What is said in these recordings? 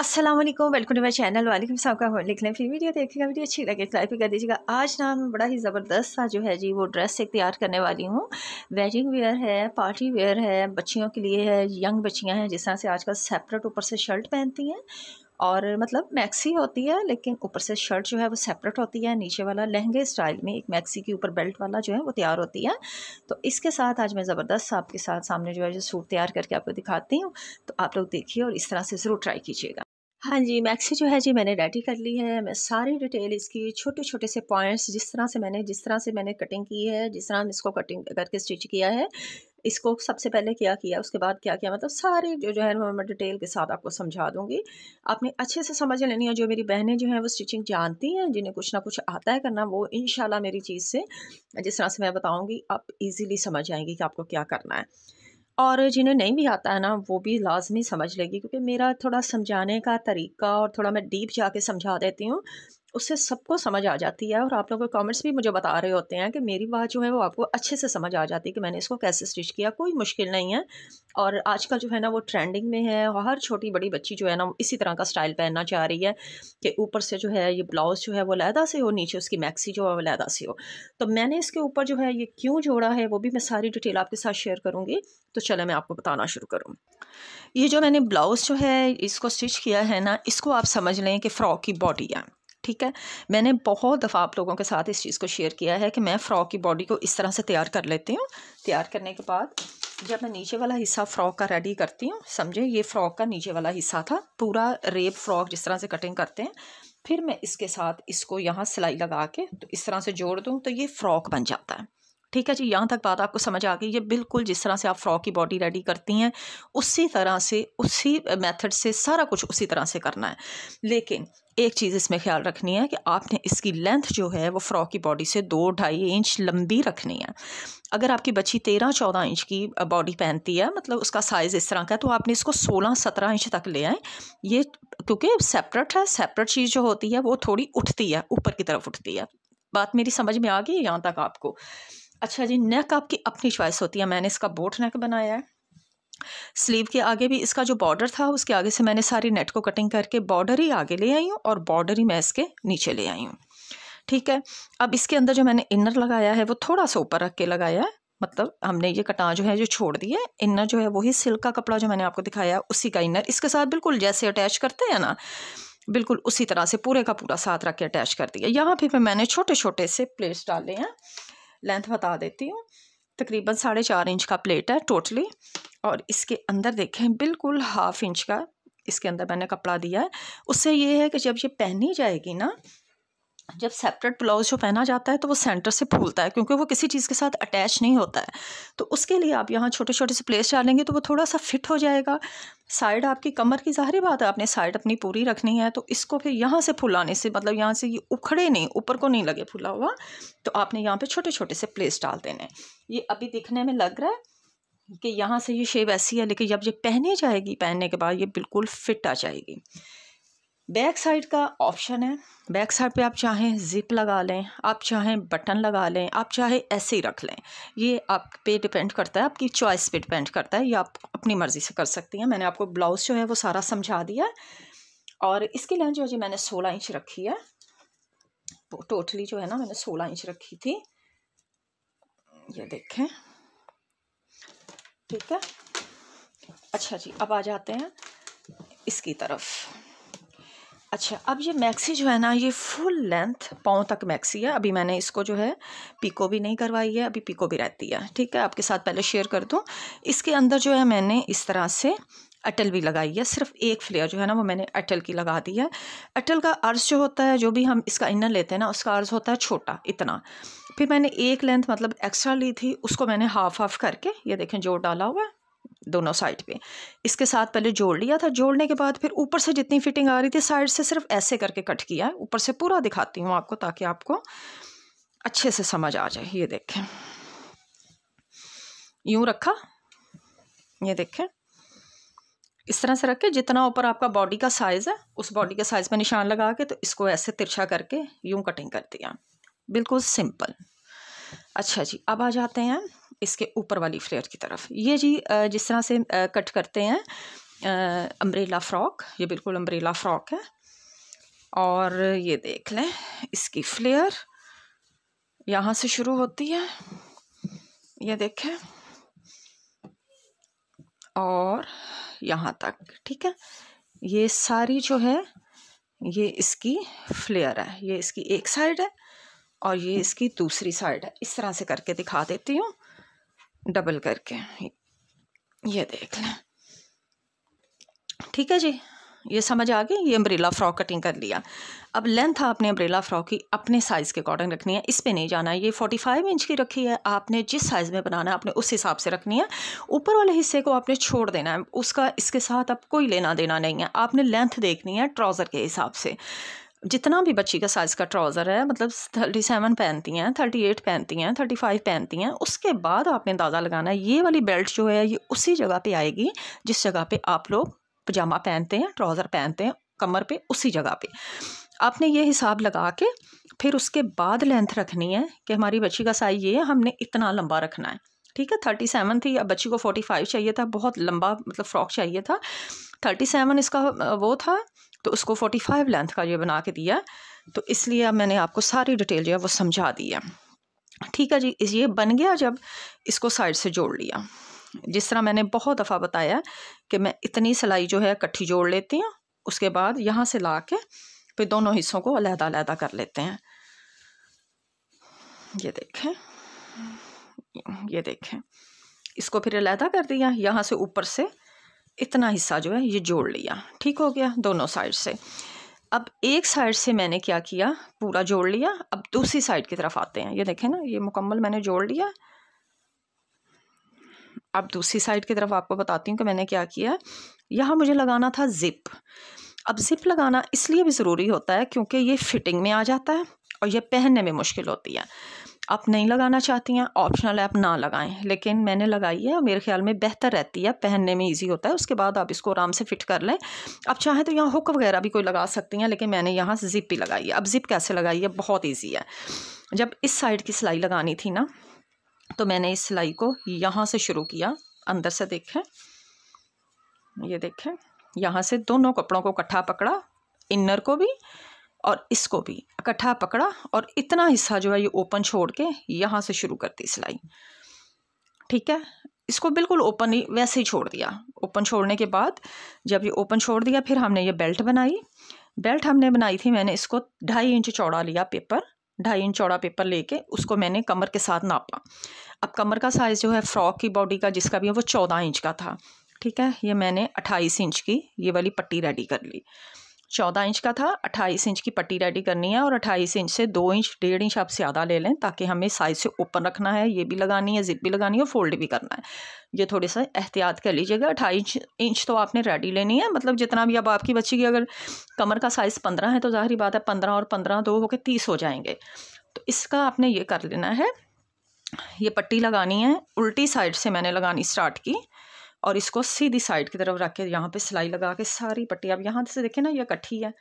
Aslam welcome to my channel वालेकुम साहब का लिख लें फिर वीडियो देखिएगा वीडियो अच्छी लगे लाइक भी कर दीजिएगा आज ना मैं बड़ा ही ज़बरदस्त सा जो है जी वो ड्रेस एक तैयार करने वाली हूँ वेडिंग वेयर है पार्टी वेयर है बच्चियों के लिए है यंग बच्चियाँ हैं जिस तरह से आजकल सेपरेट ऊपर से शर्ट पहनती हैं और मतलब मैक्सी होती है लेकिन ऊपर से शर्ट जो है वो सेपरेट होती है नीचे वाला लहंगे स्टाइल में एक मैक्सी के ऊपर बेल्ट वाला जो है वो तैयार होती है तो इसके साथ आज मैं ज़बरदस्त आपके साथ सामने जो है जो सूट तैयार करके आपको दिखाती हूँ तो आप लोग देखिए और इस तरह से ज़रूर ट्राई कीजिएगा हाँ जी मैक्सी जो है जी मैंने रेडी कर ली है मैं सारी डिटेल इसकी छोटे छोटे से पॉइंट्स जिस तरह से मैंने जिस तरह से मैंने कटिंग की है जिस तरह इसको कटिंग करके स्टिच किया है इसको सबसे पहले क्या किया उसके बाद क्या किया मतलब सारे जो जो है मैं डिटेल के साथ आपको समझा दूंगी आपने अच्छे से समझ लेनी है जो मेरी बहनें जो हैं वो स्टिचिंग जानती हैं जिन्हें कुछ ना कुछ आता है करना वो इन मेरी चीज़ से जिस तरह से मैं बताऊँगी आप ईज़िली समझ आएंगी कि आपको क्या करना है और जिन्हें नहीं भी आता है ना वो भी लाजमी समझ लेगी क्योंकि मेरा थोड़ा समझाने का तरीका और थोड़ा मैं डीप जाके समझा देती हूँ उससे सबको समझ आ जाती है और आप लोगों के कमेंट्स भी मुझे बता रहे होते हैं कि मेरी बात जो है वो आपको अच्छे से समझ आ जाती है कि मैंने इसको कैसे स्टिच किया कोई मुश्किल नहीं है और आजकल जो है ना वो ट्रेंडिंग में है और हर छोटी बड़ी बच्ची जो है ना इसी तरह का स्टाइल पहनना चाह रही है कि ऊपर से जो है ये ब्लाउज़ जो है वो लहदा से हो नीचे उसकी मैक्सी जो है वो लहदा से हो तो मैंने इसके ऊपर जो है ये क्यों जोड़ा है वो भी मैं सारी डिटेल आपके साथ शेयर करूँगी तो चलो मैं आपको बताना शुरू करूँ ये जो मैंने ब्लाउज़ जो है इसको स्टिच किया है ना इसको आप समझ लें कि फ़्रॉक की बॉडी है ठीक है मैंने बहुत दफ़ा आप लोगों के साथ इस चीज़ को शेयर किया है कि मैं फ़्रॉक की बॉडी को इस तरह से तैयार कर लेती हूँ तैयार करने के बाद जब मैं नीचे वाला हिस्सा फ़्रॉक का रेडी करती हूँ समझे ये फ़्रॉक का नीचे वाला हिस्सा था पूरा रेप फ़्रॉक जिस तरह से कटिंग करते हैं फिर मैं इसके साथ इसको यहाँ सिलाई लगा के तो इस तरह से जोड़ दूँ तो ये फ़्रॉक बन जाता है ठीक है जी यहाँ तक बात आपको समझ आ गई ये बिल्कुल जिस तरह से आप फ्रॉक की बॉडी रेडी करती हैं उसी तरह से उसी मेथड से सारा कुछ उसी तरह से करना है लेकिन एक चीज़ इसमें ख्याल रखनी है कि आपने इसकी लेंथ जो है वो फ्रॉक की बॉडी से दो ढाई इंच लंबी रखनी है अगर आपकी बच्ची तेरह चौदह इंच की बॉडी पहनती है मतलब उसका साइज़ इस तरह का है तो आपने इसको सोलह सत्रह इंच तक ले आए ये क्योंकि सेपरेट है सेपरेट चीज़ जो होती है वो थोड़ी उठती है ऊपर की तरफ उठती है बात मेरी समझ में आ गई यहाँ तक आपको अच्छा जी नेक आपकी अपनी च्वाइस होती है मैंने इसका बोट नेक बनाया है स्लीव के आगे भी इसका जो बॉर्डर था उसके आगे से मैंने सारी नेट को कटिंग करके बॉर्डर ही आगे ले आई हूँ और बॉर्डर ही मैं इसके नीचे ले आई हूँ ठीक है अब इसके अंदर जो मैंने इनर लगाया है वो थोड़ा सा ऊपर रख के लगाया है मतलब हमने ये कटा जो है जो छोड़ दिए इनर जो है वही सिल्क का कपड़ा जो मैंने आपको दिखाया उसी का इनर इसके साथ बिल्कुल जैसे अटैच करते हैं ना बिल्कुल उसी तरह से पूरे का पूरा साथ रख के अटैच कर दिया यहाँ पर मैंने छोटे छोटे से प्लेट्स डाले हैं लेंथ बता देती हूँ तकरीबन साढ़े चार इंच का प्लेट है टोटली और इसके अंदर देखें बिल्कुल हाफ इंच का इसके अंदर मैंने कपड़ा दिया है उससे ये है कि जब ये पहनी जाएगी ना जब सेपरेट ब्लाउज़ जो पहना जाता है तो वो सेंटर से फूलता है क्योंकि वो किसी चीज़ के साथ अटैच नहीं होता है तो उसके लिए आप यहाँ छोटे छोटे से प्लेस डालेंगे तो वो थोड़ा सा फिट हो जाएगा साइड आपकी कमर की ज़ाहरी बात है आपने साइड अपनी पूरी रखनी है तो इसको फिर यहाँ से फुलाने से मतलब यहाँ से ये उखड़े नहीं ऊपर को नहीं लगे फूला हुआ तो आपने यहाँ पर छोटे छोटे से प्लेस डाल देने ये अभी दिखने में लग रहा है कि यहाँ से ये शेप ऐसी है लेकिन जब ये पहने जाएगी पहनने के बाद ये बिल्कुल फिट आ जाएगी बैक साइड का ऑप्शन है बैक साइड पे आप चाहें ज़िप लगा लें आप चाहें बटन लगा लें आप चाहे ऐसे ही रख लें ये आप पे डिपेंड करता है आपकी चॉइस पे डिपेंड करता है ये आप अपनी मर्ज़ी से कर सकती हैं मैंने आपको ब्लाउज़ जो है वो सारा समझा दिया है और इसकी लेंथ जो है जी मैंने सोलह इंच रखी है टोटली जो है ना मैंने सोलह इंच रखी थी ये देखें ठीक है अच्छा जी अब आ जाते हैं इसकी तरफ अच्छा अब ये मैक्सी जो है ना ये फुल लेंथ पाँव तक मैक्सी है अभी मैंने इसको जो है पीको भी नहीं करवाई है अभी पीको भी रहती है ठीक है आपके साथ पहले शेयर कर दूँ इसके अंदर जो है मैंने इस तरह से अटल भी लगाई है सिर्फ एक फ्लेयर जो है ना वो मैंने अटल की लगा दी है अटल का अर्ज जो होता है जो भी हम इसका इनर लेते हैं ना उसका अर्ज होता है छोटा इतना फिर मैंने एक लेंथ मतलब एक्स्ट्रा ली थी उसको मैंने हाफ हाफ करके ये देखें जोड़ डाला हुआ है दोनों साइड पे इसके साथ पहले जोड़ लिया था जोड़ने के बाद फिर ऊपर से जितनी फिटिंग आ रही थी साइड से सिर्फ ऐसे करके कट किया है ऊपर से पूरा दिखाती हूँ आपको ताकि आपको अच्छे से समझ आ जाए ये देखें यूँ रखा ये देखें इस तरह से रखें जितना ऊपर आपका बॉडी का साइज़ है उस बॉडी के साइज़ पर निशान लगा के तो इसको ऐसे तिरछा करके यूँ कटिंग कर दिया बिल्कुल सिंपल अच्छा जी अब आ जाते हैं इसके ऊपर वाली फ्लेयर की तरफ ये जी जिस तरह से कट करते हैं अम्ब्रेला फ्रॉक ये बिल्कुल अम्ब्रेला फ्रॉक है और ये देख लें इसकी फ्लेयर यहाँ से शुरू होती है ये देखें और यहाँ तक ठीक है ये सारी जो है ये इसकी फ्लेयर है ये इसकी एक साइड है और ये इसकी दूसरी साइड है इस तरह से करके दिखा देती हूँ डबल करके ये देख लें ठीक है जी ये समझ आ गई ये अम्ब्रेला फ्रॉक कटिंग कर लिया अब लेंथ आपने अम्ब्रेला फ्रॉक की अपने साइज़ के अकॉर्डिंग रखनी है इस पर नहीं जाना है ये 45 इंच की रखी है आपने जिस साइज़ में बनाना है आपने उस हिसाब से रखनी है ऊपर वाले हिस्से को आपने छोड़ देना है उसका इसके साथ अब कोई लेना देना नहीं है आपने लेंथ देखनी है ट्राउज़र के हिसाब से जितना भी बच्ची का साइज़ का ट्राउज़र है मतलब थर्टी सेवन पहनती हैं थर्टी एट पहनती हैं थर्टी फाइव पहनती हैं उसके बाद आपने अंदाज़ा लगाना है ये वाली बेल्ट जो है ये उसी जगह पे आएगी जिस जगह पे आप लोग पजामा पहनते हैं ट्राउज़र पहनते हैं कमर पे उसी जगह पे आपने ये हिसाब लगा के फिर उसके बाद लेंथ रखनी है कि हमारी बच्ची का साइज़ ये है हमने इतना लंबा रखना है ठीक है थर्टी सेवन थी अब बच्ची को फोर्टी फाइव चाहिए था बहुत लंबा मतलब फ्रॉक चाहिए था थर्टी सेवन इसका वो था तो उसको फोर्टी फाइव लेंथ का ये बना के दिया तो इसलिए अब मैंने आपको सारी डिटेल जो है वो समझा दी है ठीक है जी ये बन गया जब इसको साइड से जोड़ लिया जिस तरह मैंने बहुत दफ़ा बताया कि मैं इतनी सिलाई जो है इकट्ठी जोड़ लेती हूँ उसके बाद यहाँ से ला के फिर दोनों हिस्सों को अलहदा अलहदा कर लेते हैं ये देखें ये देखें इसको फिर अलहदा कर दिया यहाँ से ऊपर से इतना हिस्सा जो है ये जोड़ लिया ठीक हो गया दोनों साइड से अब एक साइड से मैंने क्या किया पूरा जोड़ लिया अब दूसरी साइड की तरफ आते हैं ये देखें ना ये मुकम्मल मैंने जोड़ लिया अब दूसरी साइड की तरफ आपको बताती हूँ कि मैंने क्या किया यहाँ मुझे लगाना था ज़िप अब ज़िप लगाना इसलिए भी ज़रूरी होता है क्योंकि ये फिटिंग में आ जाता है और ये पहनने में मुश्किल होती है आप नहीं लगाना चाहती हैं ऑप्शनल है आप ना लगाएं लेकिन मैंने लगाई है और मेरे ख्याल में बेहतर रहती है पहनने में ईजी होता है उसके बाद आप इसको आराम से फिट कर लें आप चाहें तो यहाँ हुक वगैरह भी कोई लगा सकती हैं लेकिन मैंने यहाँ जिप भी लगाई है अब जिप कैसे लगाई है बहुत ईजी है जब इस साइड की सिलाई लगानी थी ना तो मैंने इस सिलाई को यहाँ से शुरू किया अंदर से देखें ये देखें यहाँ से दोनों कपड़ों को इकट्ठा पकड़ा इनर को भी और इसको भी इकट्ठा पकड़ा और इतना हिस्सा जो है ये ओपन छोड़ के यहाँ से शुरू कर दी सिलाई ठीक है इसको बिल्कुल ओपन ही वैसे ही छोड़ दिया ओपन छोड़ने के बाद जब ये ओपन छोड़ दिया फिर हमने ये बेल्ट बनाई बेल्ट हमने बनाई थी मैंने इसको ढाई इंच चौड़ा लिया पेपर ढाई इंच चौड़ा पेपर लेके उसको मैंने कमर के साथ नापा अब कमर का साइज़ जो है फ्रॉक की बॉडी का जिसका भी है वो चौदह इंच का था ठीक है ये मैंने अट्ठाईस इंच की ये वाली पट्टी रेडी कर ली चौदह इंच का था अट्ठाईस इंच की पट्टी रेडी करनी है और अट्ठाईस इंच से दो इंच डेढ़ इंच आप ज़्यादा ले लें ताकि हमें साइज़ से ओपन रखना है ये भी लगानी है जिप भी लगानी है और फोल्ड भी करना है ये थोड़े सा एहतियात कर लीजिएगा अट्ठाईस इंच तो आपने रेडी लेनी है मतलब जितना भी अब आपकी बच्ची की अगर कमर का साइज़ पंद्रह है तो ज़ाहरी बात है पंद्रह और पंद्रह दो होकर तीस हो जाएंगे तो इसका आपने ये कर लेना है ये पट्टी लगानी है उल्टी साइड से मैंने लगानी स्टार्ट की और इसको सीधी साइड की तरफ रख के यहाँ पे सिलाई लगा के सारी पट्टी अब यहाँ से देखें ना ये इकट्ठी है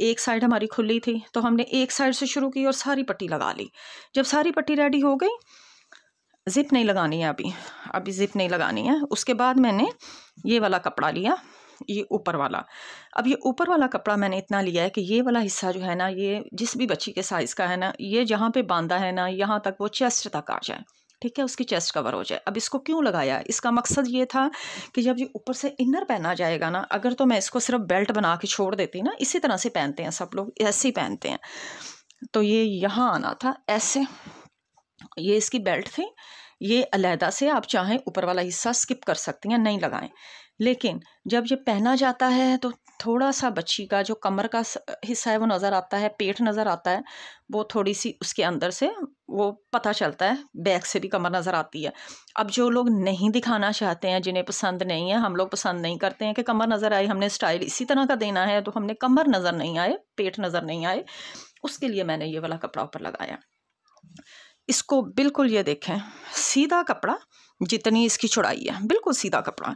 एक साइड हमारी खुली थी तो हमने एक साइड से शुरू की और सारी पट्टी लगा ली जब सारी पट्टी रेडी हो गई ज़िप नहीं लगानी है अभी अभी ज़िप नहीं लगानी है उसके बाद मैंने ये वाला कपड़ा लिया ये ऊपर वाला अब ये ऊपर वाला कपड़ा मैंने इतना लिया है कि ये वाला हिस्सा जो है ना ये जिस भी बच्ची के साइज़ का है ना ये जहाँ पे बांधा है ना यहाँ तक वो चेस्ट तक आ जाए ठीक है उसकी चेस्ट कवर हो जाए अब इसको क्यों लगाया इसका मकसद ये था कि जब ये ऊपर से इनर पहना जाएगा ना अगर तो मैं इसको सिर्फ बेल्ट बना के छोड़ देती ना इसी तरह से पहनते हैं सब लोग ऐसे ही पहनते हैं तो ये यहाँ आना था ऐसे ये इसकी बेल्ट थी ये अलहदा से आप चाहें ऊपर वाला हिस्सा स्किप कर सकती हैं नहीं लगाएं लेकिन जब ये पहना जाता है तो थोड़ा सा बच्ची का जो कमर का हिस्सा है वो नज़र आता है पेट नज़र आता है वो थोड़ी सी उसके अंदर से वो पता चलता है बैक से भी कमर नज़र आती है अब जो लोग नहीं दिखाना चाहते हैं जिन्हें पसंद नहीं है हम लोग पसंद नहीं करते हैं कि कमर नज़र आए हमने स्टाइल इसी तरह का देना है तो हमने कमर नज़र नहीं आए पेट नज़र नहीं आए उसके लिए मैंने ये वाला कपड़ा ऊपर लगाया इसको बिल्कुल ये देखें सीधा कपड़ा जितनी इसकी चौड़ाई है बिल्कुल सीधा कपड़ा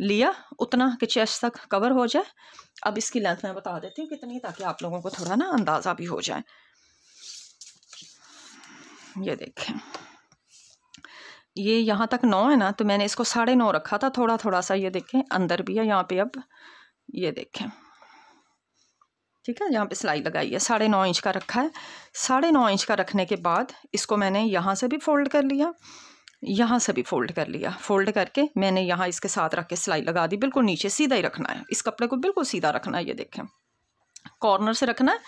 लिया उतना कि चेस्ट तक कवर हो जाए अब इसकी लेंथ मैं बता देती हूँ कितनी ताकि आप लोगों को थोड़ा ना अंदाज़ा भी हो जाए ये देखें ये यहाँ तक नौ है ना तो मैंने इसको साढ़े नौ रखा था थोड़ा थोड़ा सा ये देखें अंदर भी है यहाँ पे अब ये देखें ठीक है यहाँ पे सिलाई लगाई है साढ़े नौ इंच का रखा है साढ़े नौ इंच का रखने के बाद इसको मैंने यहाँ से भी फोल्ड कर लिया यहाँ से भी फोल्ड कर लिया फोल्ड करके मैंने यहाँ इसके साथ रख के सिलाई लगा दी बिल्कुल नीचे सीधा ही रखना है इस कपड़े को बिल्कुल सीधा रखना है ये देखें कॉर्नर से रखना है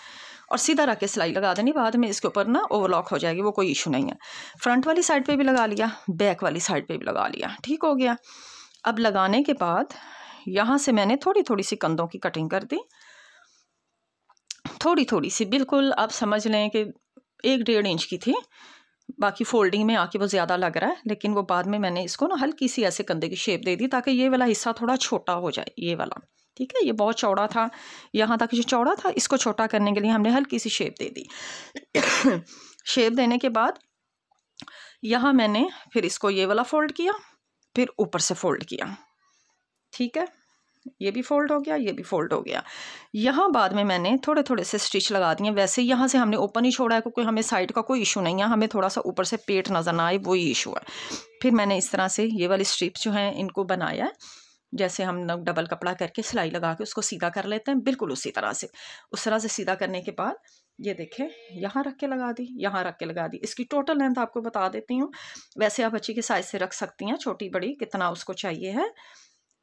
और सीधा रख के सिलाई लगा देनी बाद में इसके ऊपर ना ओवरलॉक हो जाएगी वो कोई इशू नहीं है फ्रंट वाली साइड पर भी लगा लिया बैक वाली साइड पर भी लगा लिया ठीक हो गया अब लगाने के बाद यहाँ से मैंने थोड़ी थोड़ी सी कंधों की कटिंग कर दी थोड़ी थोड़ी सी बिल्कुल आप समझ लें कि एक डेढ़ इंच की थी बाकी फोल्डिंग में आके वो ज़्यादा लग रहा है लेकिन वो बाद में मैंने इसको ना हल्की सी ऐसे कंधे की शेप दे दी ताकि ये वाला हिस्सा थोड़ा छोटा हो जाए ये वाला ठीक है ये बहुत चौड़ा था यहाँ तक जो चौड़ा था इसको छोटा करने के लिए हमने हल्की सी शेप दे दी शेप देने के बाद यहाँ मैंने फिर इसको ये वाला फोल्ड किया फिर ऊपर से फोल्ड किया ठीक है ये भी फोल्ड हो गया ये भी फोल्ड हो गया यहाँ बाद में मैंने थोड़े थोड़े से स्टिच लगा दिए वैसे यहाँ से हमने ओपन ही छोड़ा है क्योंकि हमें साइड का कोई इशू नहीं है हमें थोड़ा सा ऊपर से पेट नज़र ना आए वही इशू है फिर मैंने इस तरह से ये वाली स्ट्रिप जो है इनको बनाया है जैसे हम डबल कपड़ा करके सिलाई लगा के उसको सीधा कर लेते हैं बिल्कुल उसी तरह से उस तरह से सीधा करने के बाद ये देखें यहाँ रख के लगा दी यहाँ रख के लगा दी इसकी टोटल लेंथ आपको बता देती हूँ वैसे आप बच्ची के साइज़ से रख सकती हैं छोटी बड़ी कितना उसको चाहिए है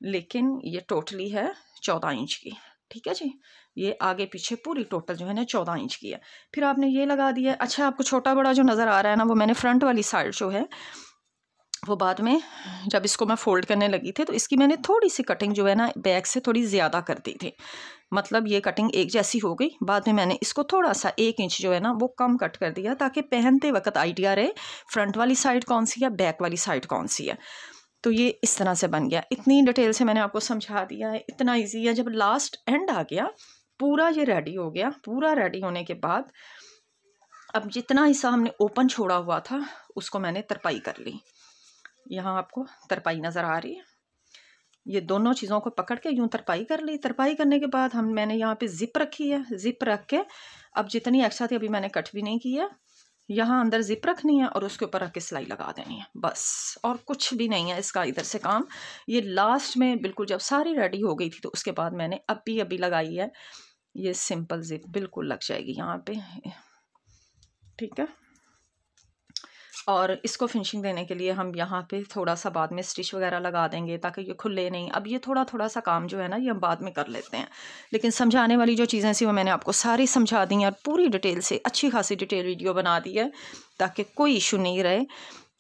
लेकिन ये टोटली है चौदह इंच की ठीक है जी ये आगे पीछे पूरी टोटल जो है ना चौदह इंच की है फिर आपने ये लगा दिया अच्छा आपको छोटा बड़ा जो नज़र आ रहा है ना वो मैंने फ्रंट वाली साइड जो है वो बाद में जब इसको मैं फ़ोल्ड करने लगी थी तो इसकी मैंने थोड़ी सी कटिंग जो है ना बैक से थोड़ी ज़्यादा कर दी थी मतलब ये कटिंग एक जैसी हो गई बाद में मैंने इसको थोड़ा सा एक इंच जो है ना वो कम कट कर दिया ताकि पहनते वक्त आइडिया रहे फ्रंट वाली साइड कौन सी है बैक वाली साइड कौन सी है तो ये इस तरह से बन गया इतनी डिटेल से मैंने आपको समझा दिया है इतना इजी है जब लास्ट एंड आ गया पूरा ये रेडी हो गया पूरा रेडी होने के बाद अब जितना हिस्सा हमने ओपन छोड़ा हुआ था उसको मैंने तरपाई कर ली यहाँ आपको तरपाई नज़र आ रही है ये दोनों चीज़ों को पकड़ के यूँ तरपाई कर ली तरपाई करने के बाद हम मैंने यहाँ पे ज़िप रखी है ज़िप रख के अब जितनी एक्स्ट्रा थी अभी मैंने कट भी नहीं किया यहाँ अंदर ज़िप रखनी है और उसके ऊपर आके सिलाई लगा देनी है बस और कुछ भी नहीं है इसका इधर से काम ये लास्ट में बिल्कुल जब सारी रेडी हो गई थी तो उसके बाद मैंने अभी अभी लगाई है ये सिंपल ज़िप बिल्कुल लग जाएगी यहाँ पे ठीक है और इसको फिनिशिंग देने के लिए हम यहाँ पे थोड़ा सा बाद में स्टिच वगैरह लगा देंगे ताकि ये खुले नहीं अब ये थोड़ा थोड़ा सा काम जो है ना ये हम बाद में कर लेते हैं लेकिन समझाने वाली जो चीज़ें थी वो मैंने आपको सारी समझा दी हैं और पूरी डिटेल से अच्छी खासी डिटेल वीडियो बना दी है ताकि कोई इशू नहीं रहे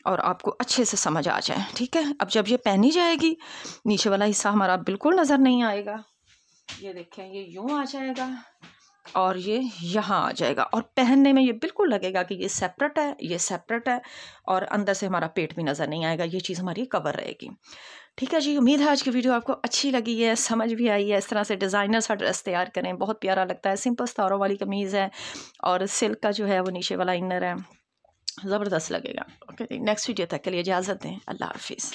और आपको अच्छे से समझ आ जाए ठीक है अब जब ये पहनी जाएगी नीचे वाला हिस्सा हमारा बिल्कुल नज़र नहीं आएगा ये देखें ये यूँ आ जाएगा और ये यहाँ आ जाएगा और पहनने में ये बिल्कुल लगेगा कि ये सेपरेट है ये सेपरेट है और अंदर से हमारा पेट भी नज़र नहीं आएगा ये चीज़ हमारी कवर रहेगी ठीक है जी उम्मीद है आज की वीडियो आपको अच्छी लगी है समझ भी आई है इस तरह से डिज़ाइनर सा ड्रेस तैयार करें बहुत प्यारा लगता है सिंपल स्तारों वाली कमीज़ है और सिल्क का जो है वो नीचे वाला इनर है ज़बरदस्त लगेगा ओके नेक्स्ट वीडियो तक के लिए इजाज़त दें अल्लाह हाफिज़